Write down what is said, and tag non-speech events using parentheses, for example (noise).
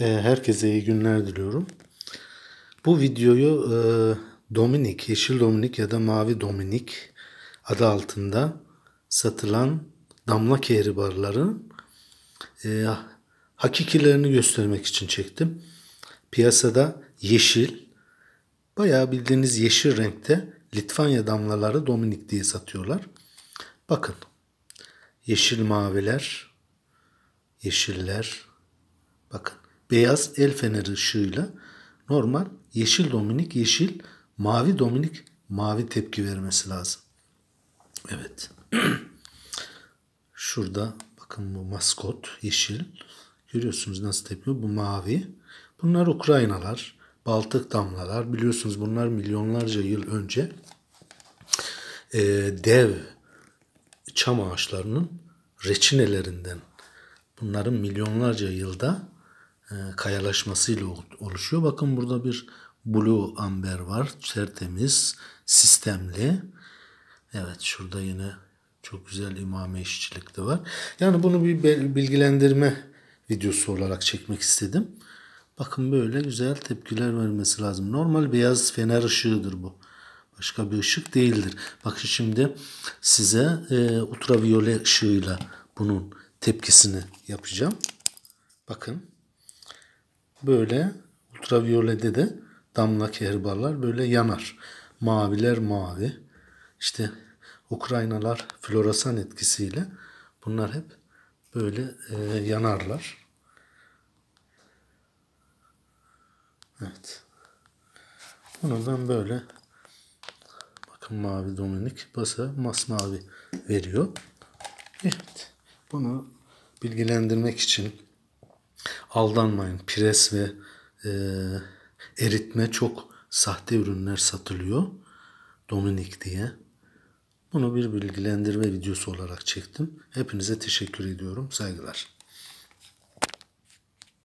E, herkese iyi günler diliyorum. Bu videoyu e, Dominik, Yeşil Dominik ya da Mavi Dominik adı altında satılan damla kehri barların e, hakikilerini göstermek için çektim. Piyasada yeşil, bayağı bildiğiniz yeşil renkte Litvanya damlaları Dominik diye satıyorlar. Bakın yeşil maviler, yeşiller, bakın beyaz el feneri ışığıyla normal yeşil dominik yeşil, mavi dominik mavi tepki vermesi lazım. Evet. (clears throat) Şurada bakın bu maskot yeşil. Görüyorsunuz nasıl tepki bu mavi. Bunlar Ukraynalar, Baltık damlalar. Biliyorsunuz bunlar milyonlarca yıl önce e, dev çam ağaçlarının reçinelerinden bunların milyonlarca yılda e, kayalaşmasıyla oluşuyor. Bakın burada bir blue amber var. Tertemiz, sistemli. Evet şurada yine çok güzel imame işçilik de var. Yani bunu bir bilgilendirme videosu olarak çekmek istedim. Bakın böyle güzel tepkiler vermesi lazım. Normal beyaz fener ışığıdır bu. Başka bir ışık değildir. Bakın şimdi size e, ultraviyole ışığıyla bunun tepkisini yapacağım. Bakın böyle ultraviyolede de damla kehribarlar böyle yanar. Maviler mavi. İşte Ukraynalar floresan etkisiyle bunlar hep böyle e, yanarlar. Evet. Bunu ben böyle bakın mavi Dominik basa masmavi veriyor. Evet. Bunu bilgilendirmek için Aldanmayın. Pres ve e, eritme çok sahte ürünler satılıyor. Dominik diye. Bunu bir bilgilendirme videosu olarak çektim. Hepinize teşekkür ediyorum. Saygılar.